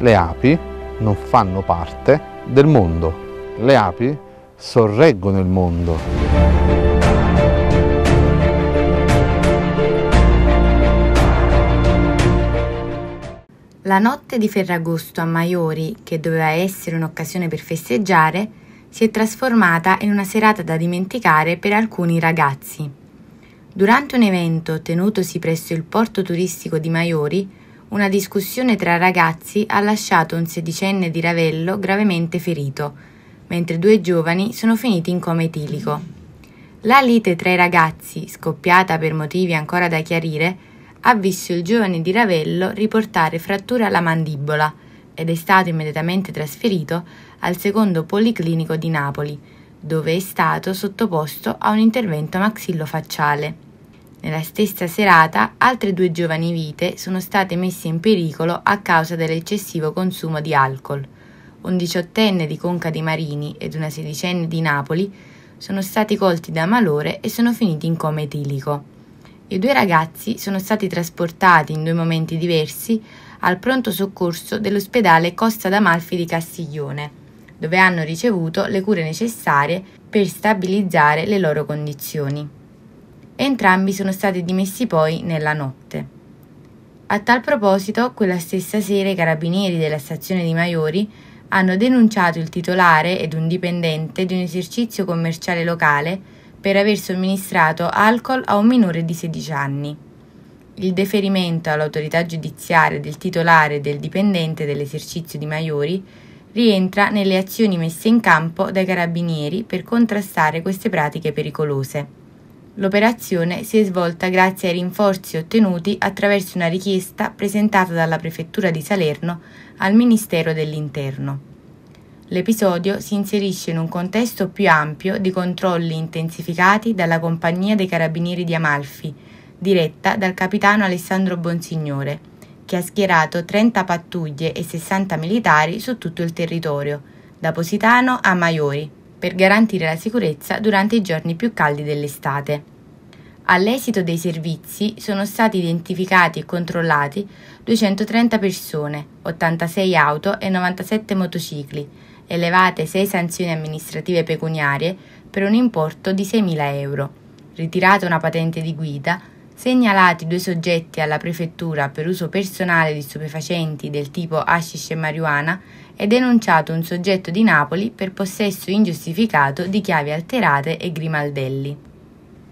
Le api non fanno parte del mondo. Le api sorreggono il mondo. La notte di Ferragosto a Maiori, che doveva essere un'occasione per festeggiare, si è trasformata in una serata da dimenticare per alcuni ragazzi. Durante un evento tenutosi presso il porto turistico di Maiori, una discussione tra ragazzi ha lasciato un sedicenne di Ravello gravemente ferito, mentre due giovani sono finiti in coma etilico. La lite tra i ragazzi, scoppiata per motivi ancora da chiarire, ha visto il giovane di Ravello riportare frattura alla mandibola ed è stato immediatamente trasferito al secondo policlinico di Napoli, dove è stato sottoposto a un intervento maxillofacciale. Nella stessa serata altre due giovani vite sono state messe in pericolo a causa dell'eccessivo consumo di alcol. Un diciottenne di Conca dei Marini ed una sedicenne di Napoli sono stati colti da malore e sono finiti in coma etilico. I due ragazzi sono stati trasportati in due momenti diversi al pronto soccorso dell'ospedale Costa d'Amalfi di Castiglione, dove hanno ricevuto le cure necessarie per stabilizzare le loro condizioni. Entrambi sono stati dimessi poi nella notte. A tal proposito, quella stessa sera i carabinieri della stazione di Maiori hanno denunciato il titolare ed un dipendente di un esercizio commerciale locale per aver somministrato alcol a un minore di 16 anni. Il deferimento all'autorità giudiziaria del titolare e del dipendente dell'esercizio di Maiori rientra nelle azioni messe in campo dai carabinieri per contrastare queste pratiche pericolose. L'operazione si è svolta grazie ai rinforzi ottenuti attraverso una richiesta presentata dalla Prefettura di Salerno al Ministero dell'Interno. L'episodio si inserisce in un contesto più ampio di controlli intensificati dalla Compagnia dei Carabinieri di Amalfi, diretta dal capitano Alessandro Bonsignore, che ha schierato 30 pattuglie e 60 militari su tutto il territorio, da Positano a Maiori, per garantire la sicurezza durante i giorni più caldi dell'estate. All'esito dei servizi sono stati identificati e controllati 230 persone, 86 auto e 97 motocicli, elevate 6 sanzioni amministrative pecuniarie per un importo di 6.000 euro, ritirata una patente di guida, Segnalati due soggetti alla prefettura per uso personale di stupefacenti del tipo hashish e marijuana e denunciato un soggetto di Napoli per possesso ingiustificato di chiavi alterate e grimaldelli.